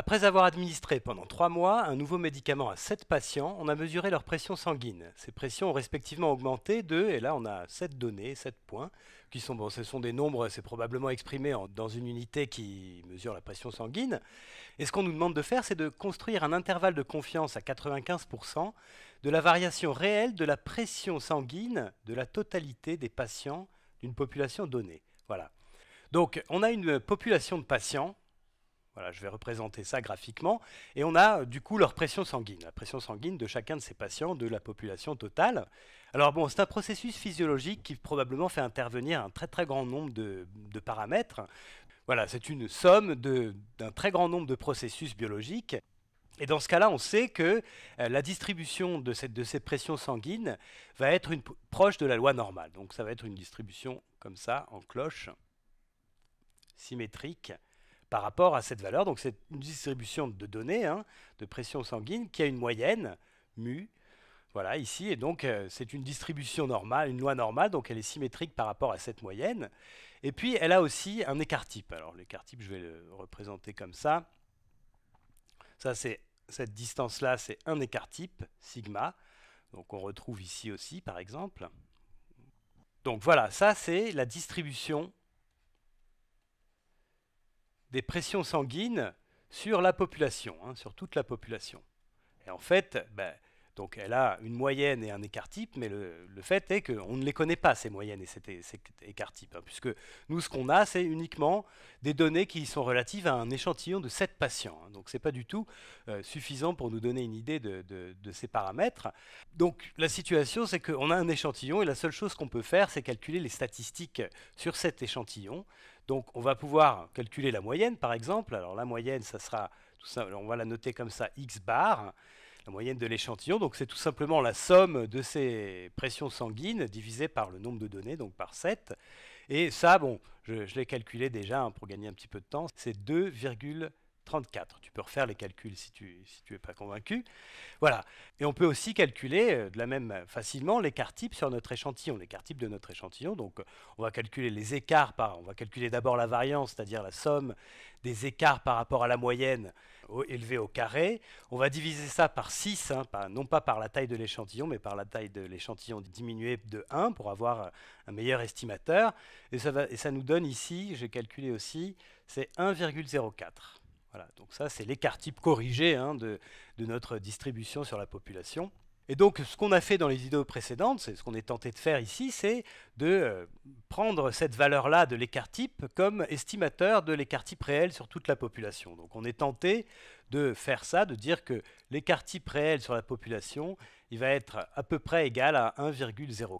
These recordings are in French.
Après avoir administré pendant trois mois un nouveau médicament à sept patients, on a mesuré leur pression sanguine. Ces pressions ont respectivement augmenté de, et là on a sept données, 7 points, qui sont, bon, ce sont des nombres, c'est probablement exprimé dans une unité qui mesure la pression sanguine. Et ce qu'on nous demande de faire, c'est de construire un intervalle de confiance à 95% de la variation réelle de la pression sanguine de la totalité des patients d'une population donnée. Voilà. Donc on a une population de patients je vais représenter ça graphiquement. Et on a euh, du coup leur pression sanguine, la pression sanguine de chacun de ces patients, de la population totale. Alors bon, c'est un processus physiologique qui probablement fait intervenir un très très grand nombre de, paramètres. Voilà, c'est une somme d'un très grand nombre de processus biologiques. Et dans ce cas-là, on sait que euh, la distribution de, cette, de ces pressions sanguines va être une, proche de la loi normale. Donc ça va être une distribution comme ça, en cloche, symétrique, par rapport à cette valeur. Donc c'est une distribution de données, hein, de pression sanguine, qui a une moyenne, mu, voilà, ici. Et donc euh, c'est une distribution normale, une loi normale, donc elle est symétrique par rapport à cette moyenne. Et puis elle a aussi un écart-type. Alors l'écart-type, je vais le représenter comme ça. Ça, c'est cette distance-là, c'est un écart-type, sigma. Donc on retrouve ici aussi, par exemple. Donc voilà, ça c'est la distribution des pressions sanguines sur la population, hein, sur toute la population. Et en fait, ben, donc elle a une moyenne et un écart type, mais le, fait est qu'on ne les connaît pas, ces moyennes et cet, écart type, hein, puisque nous, ce qu'on a, c'est uniquement des données qui sont relatives à un échantillon de 7 patients. Hein. donc ce n'est pas du tout euh, suffisant pour nous donner une idée de, de ces paramètres. Donc la situation, c'est qu'on a un échantillon et la seule chose qu'on peut faire, c'est calculer les statistiques sur cet échantillon. Donc on va pouvoir calculer la moyenne, par exemple. Alors la moyenne, ça sera, tout on va la noter comme ça, x bar, la moyenne de l'échantillon. Donc c'est tout simplement la somme de ces pressions sanguines divisée par le nombre de données, donc par 7. Et ça, bon, je, l'ai calculé déjà hein, pour gagner un petit peu de temps, c'est 2,7. 34. Tu peux refaire les calculs si tu si pas convaincu. Voilà. Et on peut aussi calculer euh, de la même euh, facilement l'écart type sur notre échantillon, l'écart type de notre échantillon. Donc euh, on va calculer les écarts par on va calculer d'abord la variance, c'est-à-dire la somme des écarts par rapport à la moyenne élevée au carré. On va diviser ça par 6, hein, non pas par la taille de l'échantillon, mais par la taille de l'échantillon diminuée de 1 pour avoir un meilleur estimateur. Et ça, et ça nous donne ici, j'ai calculé aussi, c'est 1,04 donc ça, c'est l'écart type corrigé hein, de, notre distribution sur la population. Et donc, ce qu'on a fait dans les vidéos précédentes, c'est ce qu'on est tenté de faire ici, c'est de euh, prendre cette valeur-là de l'écart type comme estimateur de l'écart type réel sur toute la population. Donc, on est tenté de faire ça, de dire que l'écart type réel sur la population, il va être à peu près égal à 1,04,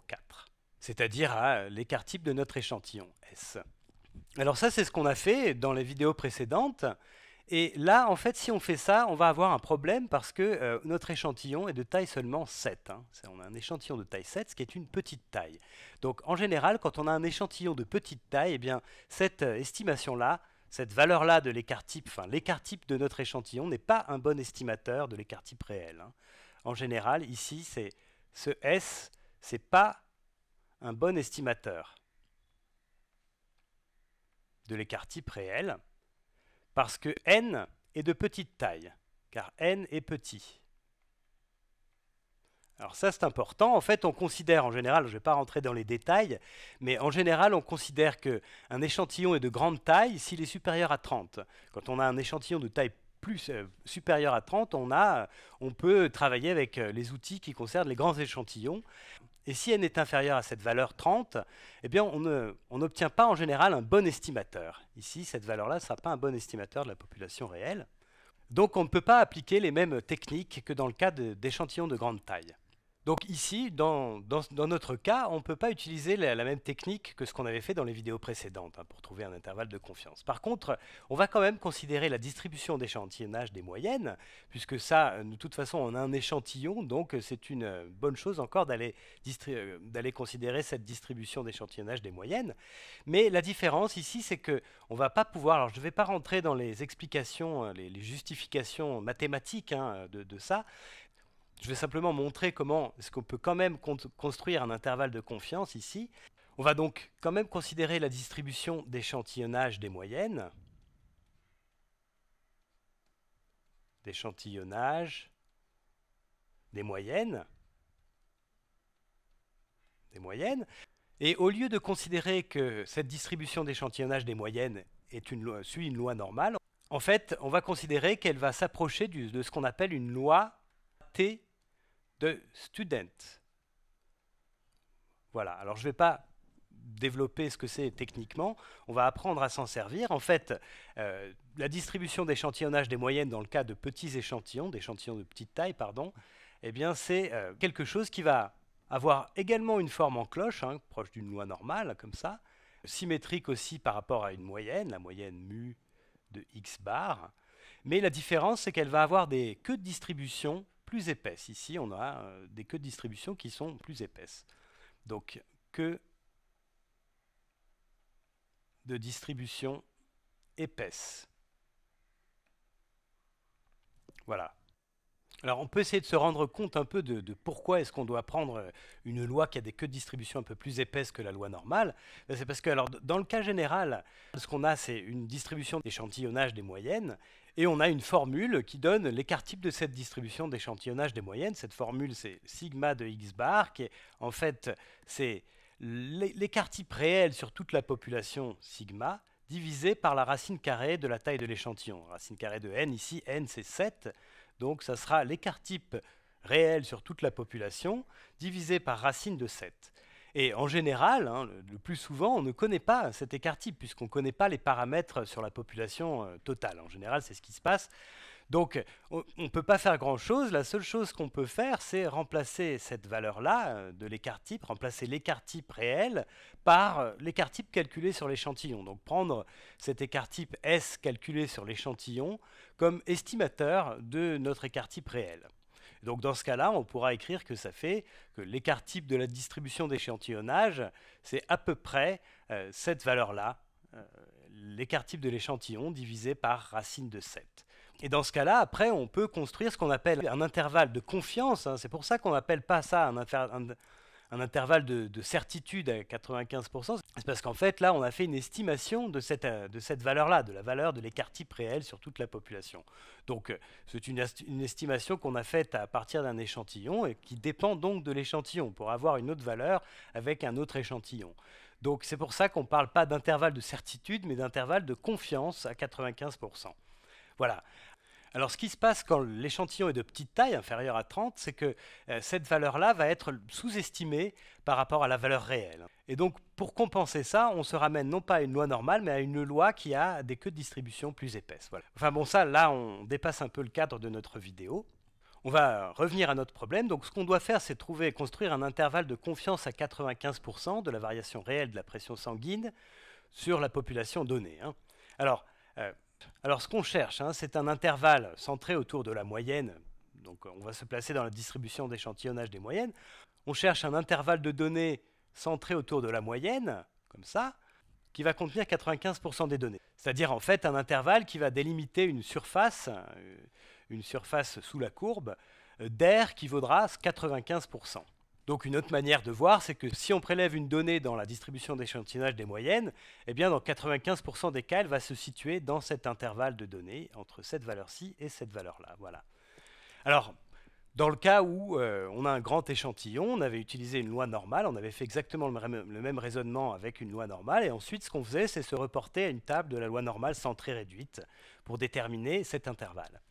c'est-à-dire à l'écart type de notre échantillon S. Alors ça, c'est ce qu'on a fait dans les vidéos précédentes. Et là, en fait, si on fait ça, on va avoir un problème parce que euh, notre échantillon est de taille seulement 7. Hein. On a un échantillon de taille 7, ce qui est une petite taille. Donc, en général, quand on a un échantillon de petite taille, eh bien, cette euh, estimation-là, cette valeur-là de l'écart type, enfin l'écart type de notre échantillon n'est pas un bon estimateur de l'écart type réel. Hein. En général, ici, c'est ce S, ce n'est pas un bon estimateur de l'écart type réel parce que n est de petite taille, car n est petit. Alors ça c'est important, en fait on considère en général, je ne vais pas rentrer dans les détails, mais en général on considère qu'un échantillon est de grande taille s'il est supérieur à 30. Quand on a un échantillon de taille plus euh, à 30, on, a, on peut travailler avec euh, les outils qui concernent les grands échantillons. Et si n est inférieur à cette valeur 30, eh bien on n'obtient pas en général un bon estimateur. Ici, cette valeur-là ne sera pas un bon estimateur de la population réelle. Donc on ne peut pas appliquer les mêmes techniques que dans le cas d'échantillons de grande taille. Donc ici, dans, dans, notre cas, on ne peut pas utiliser la, même technique que ce qu'on avait fait dans les vidéos précédentes hein, pour trouver un intervalle de confiance. Par contre, on va quand même considérer la distribution d'échantillonnage des moyennes, puisque ça, euh, de toute façon, on a un échantillon, donc euh, c'est une euh, bonne chose encore d'aller, d'aller considérer cette distribution d'échantillonnage des moyennes. Mais la différence ici, c'est qu'on ne va pas pouvoir, alors je ne vais pas rentrer dans les explications, les, justifications mathématiques hein, de ça, je vais simplement montrer comment est-ce qu'on peut quand même construire un intervalle de confiance ici. On va donc quand même considérer la distribution d'échantillonnage des moyennes. D'échantillonnage des moyennes. Des moyennes. Et au lieu de considérer que cette distribution d'échantillonnage des moyennes suit une loi normale, en fait, on va considérer qu'elle va s'approcher de ce qu'on appelle une loi T de student. Voilà, alors je ne vais pas développer ce que c'est techniquement, on va apprendre à s'en servir. En fait, euh, la distribution d'échantillonnage des moyennes dans le cas de petits échantillons, d'échantillons de petite taille, pardon, eh bien c'est euh, quelque chose qui va avoir également une forme en cloche, hein, proche d'une loi normale, comme ça, symétrique aussi par rapport à une moyenne, la moyenne mu de x bar, mais la différence c'est qu'elle va avoir des queues de distribution plus épaisse. Ici, on a euh, des queues de distribution qui sont plus épaisses. Donc, que de distribution épaisse. Voilà. Alors on peut essayer de se rendre compte un peu de, de pourquoi est-ce qu'on doit prendre euh, une loi qui a des queues de distribution un peu plus épaisses que la loi normale. Ben, c'est parce que alors, dans le cas général, ce qu'on a c'est une distribution d'échantillonnage des moyennes et on a une formule qui donne l'écart type de cette distribution d'échantillonnage des moyennes. Cette formule, c'est sigma de x bar, qui est en fait, c'est l'écart type réel sur toute la population sigma divisé par la racine carrée de la taille de l'échantillon. Racine carrée de n, ici, n c'est 7, donc ça sera l'écart type réel sur toute la population divisé par racine de 7. Et en général, hein, le, plus souvent, on ne connaît pas cet écart type, puisqu'on ne connaît pas les paramètres sur la population euh, totale. En général, c'est ce qui se passe. Donc, on ne peut pas faire grand-chose. La seule chose qu'on peut faire, c'est remplacer cette valeur-là euh, de l'écart type, remplacer l'écart type réel par euh, l'écart type calculé sur l'échantillon. Donc, prendre cet écart type S calculé sur l'échantillon comme estimateur de notre écart type réel. Donc dans ce cas-là, on pourra écrire que ça fait que l'écart type de la distribution d'échantillonnage, c'est à peu près euh, cette valeur-là, euh, l'écart type de l'échantillon divisé par racine de 7. Et dans ce cas-là, après, on peut construire ce qu'on appelle un intervalle de confiance. Hein. C'est pour ça qu'on n'appelle pas ça un, intervalle un intervalle de, certitude à 95%, c'est parce qu'en fait, là, on a fait une estimation de cette, euh, de cette valeur-là, de la valeur de l'écart type réel sur toute la population. Donc, euh, c'est une, une estimation qu'on a faite à partir d'un échantillon et qui dépend donc de l'échantillon pour avoir une autre valeur avec un autre échantillon. Donc, c'est pour ça qu'on ne parle pas d'intervalle de certitude, mais d'intervalle de confiance à 95%. Voilà. Alors ce qui se passe quand l'échantillon est de petite taille, inférieure à 30, c'est que euh, cette valeur-là va être sous-estimée par rapport à la valeur réelle. Et donc pour compenser ça, on se ramène non pas à une loi normale, mais à une loi qui a des queues de distribution plus épaisses. Voilà. Enfin bon, ça, là, on dépasse un peu le cadre de notre vidéo. On va revenir à notre problème. Donc ce qu'on doit faire, c'est trouver construire un intervalle de confiance à 95% de la variation réelle de la pression sanguine sur la population donnée. Hein. Alors, euh, alors ce qu'on cherche, hein, c'est un intervalle centré autour de la moyenne. Donc on va se placer dans la distribution d'échantillonnage des moyennes. On cherche un intervalle de données centré autour de la moyenne, comme ça, qui va contenir 95% des données. C'est-à-dire en fait un intervalle qui va délimiter une surface, euh, une surface sous la courbe, euh, d'air qui vaudra 95%. Donc une autre manière de voir, c'est que si on prélève une donnée dans la distribution d'échantillonnage des moyennes, eh bien dans 95% des cas, elle va se situer dans cet intervalle de données entre cette valeur-ci et cette valeur-là. Voilà. Alors, dans le cas où euh, on a un grand échantillon, on avait utilisé une loi normale, on avait fait exactement le même raisonnement avec une loi normale, et ensuite ce qu'on faisait, c'est se reporter à une table de la loi normale centrée réduite pour déterminer cet intervalle.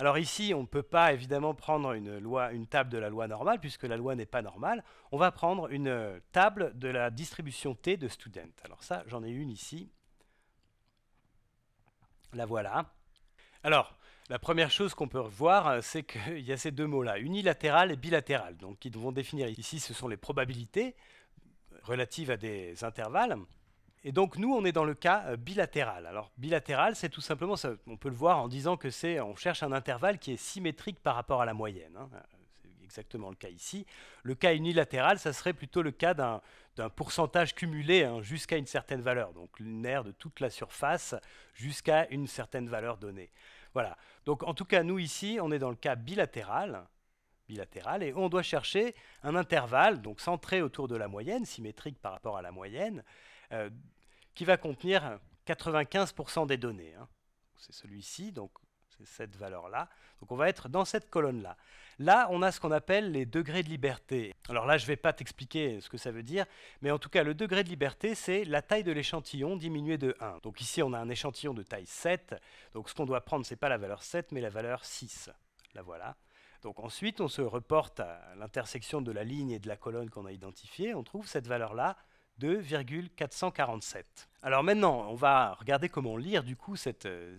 Alors ici, on ne peut pas évidemment prendre une, table de la loi normale, puisque la loi n'est pas normale. On va prendre une euh, table de la distribution T de student. Alors ça, j'en ai une ici. La voilà. Alors, la première chose qu'on peut voir, euh, c'est qu'il y a ces deux mots-là, unilatéral et bilatéral, donc qui vont définir ici, ce sont les probabilités relatives à des intervalles. Et donc nous, on est dans le cas euh, bilatéral. Alors bilatéral, c'est tout simplement, on peut le voir en disant que c'est, on cherche un intervalle qui est symétrique par rapport à la moyenne. Hein. Euh, c'est exactement le cas ici. Le cas unilatéral, ça serait plutôt le cas d'un, pourcentage cumulé hein, jusqu'à une certaine valeur, donc l'unaire de toute la surface jusqu'à une certaine valeur donnée. Voilà. Donc en tout cas, nous ici, on est dans le cas bilatéral bilatéral et on doit chercher un intervalle, donc centré autour de la moyenne, symétrique par rapport à la moyenne, euh, qui va contenir 95% des données. Hein. C'est celui-ci, donc c'est cette valeur-là. Donc on va être dans cette colonne-là. Là, on a ce qu'on appelle les degrés de liberté. Alors là, je ne vais pas t'expliquer ce que ça veut dire, mais en tout cas, le degré de liberté, c'est la taille de l'échantillon diminuée de 1. Donc ici, on a un échantillon de taille 7. Donc ce qu'on doit prendre, ce n'est pas la valeur 7, mais la valeur 6. La voilà. Donc ensuite, on se reporte à l'intersection de la ligne et de la colonne qu'on a identifiée. On trouve cette valeur-là, 2,447. Alors maintenant, on va regarder comment lire du coup cette, euh,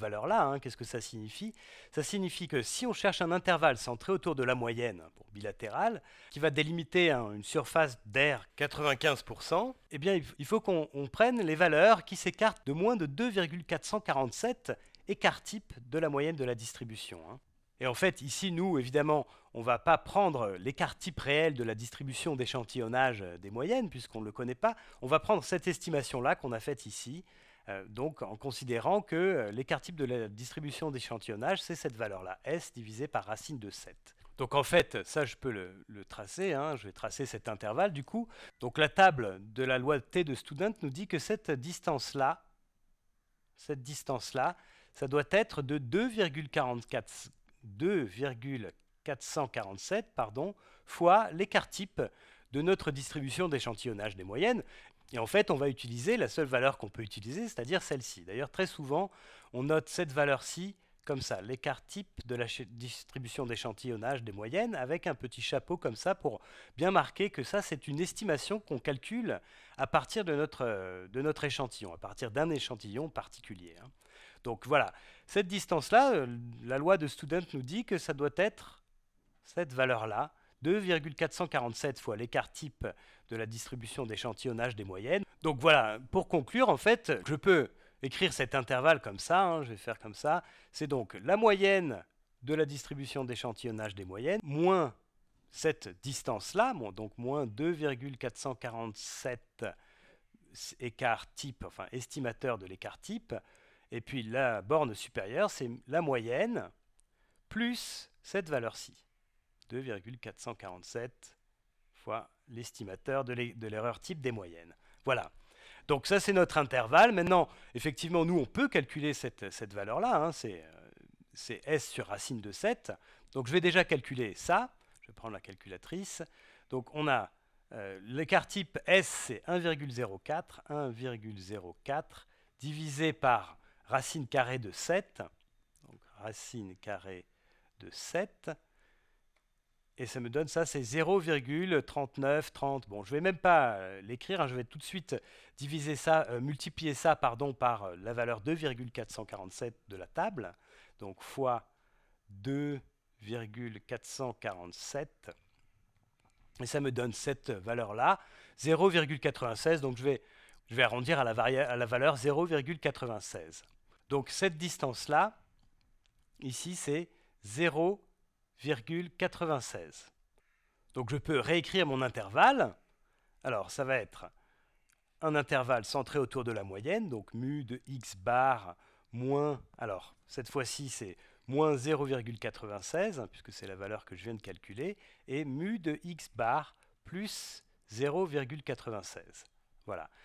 valeur-là. Hein. Qu'est-ce que ça signifie Ça signifie que si on cherche un intervalle centré autour de la moyenne pour bilatérale, qui va délimiter une surface d'air 95%, eh bien il faut qu'on prenne les valeurs qui s'écartent de moins de 2,447 écart type de la moyenne de la distribution. Hein. Et en fait, ici, nous, évidemment, on ne va pas prendre l'écart type réel de la distribution d'échantillonnage euh, des moyennes, puisqu'on ne le connaît pas. On va prendre cette estimation-là qu'on a faite ici, euh, donc en considérant que euh, l'écart type de la distribution d'échantillonnage, c'est cette valeur-là, S divisé par racine de 7. Donc en fait, ça je peux le, tracer, hein, je vais tracer cet intervalle du coup. Donc la table de la loi T de Student nous dit que cette distance-là, cette distance-là, ça doit être de 2,44 2,447 pardon, fois l'écart type de notre distribution d'échantillonnage des moyennes. Et en fait, on va utiliser la seule valeur qu'on peut utiliser, c'est-à-dire celle-ci. D'ailleurs, très souvent, on note cette valeur-ci comme ça, l'écart type de la distribution d'échantillonnage des moyennes, avec un petit chapeau comme ça pour bien marquer que ça, c'est une estimation qu'on calcule à partir de notre, échantillon, à partir d'un échantillon particulier. Hein. Donc voilà, cette distance-là, euh, la loi de Student nous dit que ça doit être cette valeur-là, 2,447 fois l'écart type de la distribution d'échantillonnage des moyennes. Donc voilà, pour conclure, en fait, je peux écrire cet intervalle comme ça, hein, je vais faire comme ça, c'est donc la moyenne de la distribution d'échantillonnage des moyennes, moins cette distance-là, donc moins 2,447 écart type, enfin estimateur de l'écart type, et puis la borne supérieure, c'est la moyenne plus cette valeur-ci, 2,447 fois l'estimateur de l'erreur type des moyennes. Voilà. Donc ça, c'est notre intervalle. Maintenant, effectivement, nous, on peut calculer cette, valeur-là. Hein. Euh, c'est S sur racine de 7. Donc je vais déjà calculer ça. Je vais prendre la calculatrice. Donc on a euh, l'écart type S, c'est 1,04. 1,04 divisé par racine carrée de 7. Donc racine carrée de 7. Et ça me donne ça, c'est 0,3930. Bon, je ne vais même pas euh, l'écrire, hein, je vais tout de suite diviser ça, euh, multiplier ça pardon, par euh, la valeur 2,447 de la table. Donc fois 2,447. Et ça me donne cette valeur-là, 0,96. Donc je vais, je vais arrondir à la, à la valeur 0,96. Donc cette distance-là, ici, c'est 0,96. Donc je peux réécrire mon intervalle. Alors ça va être un intervalle centré autour de la moyenne, donc mu de x bar moins, alors cette fois-ci c'est moins 0,96, puisque c'est la valeur que je viens de calculer, et mu de x bar plus 0,96.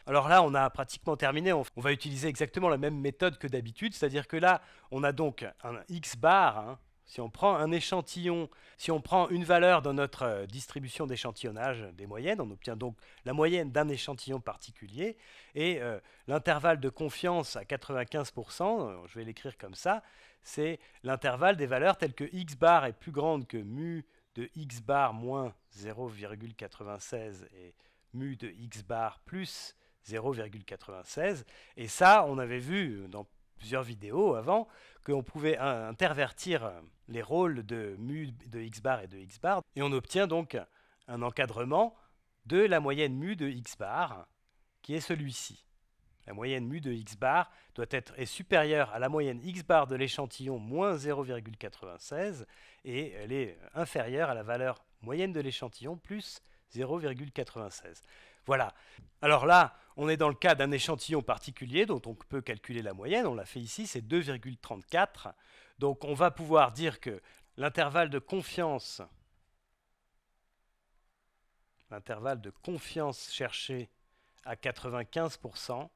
Alors là, on a pratiquement terminé. On va utiliser exactement la même méthode que d'habitude, c'est-à-dire que là, on a donc un x bar. Hein. Si on prend un échantillon, si on prend une valeur dans notre euh, distribution d'échantillonnage des moyennes, on obtient donc la moyenne d'un échantillon particulier et euh, l'intervalle de confiance à 95%, euh, je vais l'écrire comme ça, c'est l'intervalle des valeurs telles que x bar est plus grande que mu de x bar moins 0,96 et mu de x bar plus 0,96. Et ça, on avait vu dans plusieurs vidéos avant qu'on pouvait intervertir les rôles de mu de x bar et de x bar. Et on obtient donc un encadrement de la moyenne mu de x bar, qui est celui-ci. La moyenne mu de x bar doit être, est supérieure à la moyenne x bar de l'échantillon moins 0,96 et elle est inférieure à la valeur moyenne de l'échantillon plus 0,96. Voilà. Alors là, on est dans le cas d'un échantillon particulier dont on peut calculer la moyenne. On l'a fait ici, c'est 2,34. Donc on va pouvoir dire que l'intervalle de confiance, l'intervalle de confiance cherché à 95%,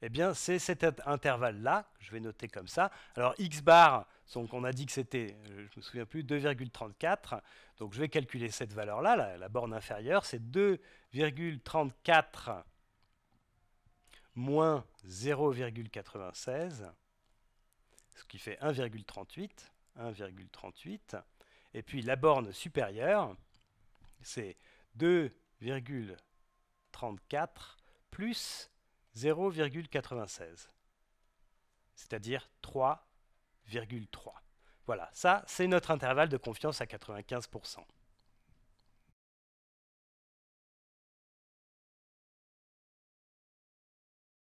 eh bien, c'est cet intervalle-là, je vais noter comme ça. Alors, x bar, donc on a dit que c'était, euh, je ne me souviens plus, 2,34. Donc, je vais calculer cette valeur-là, la, la, borne inférieure, c'est 2,34 moins 0,96, ce qui fait 1,38. 1,38. Et puis, la borne supérieure, c'est 2,34 plus 0,96, c'est-à-dire 3,3. Voilà, ça c'est notre intervalle de confiance à 95%.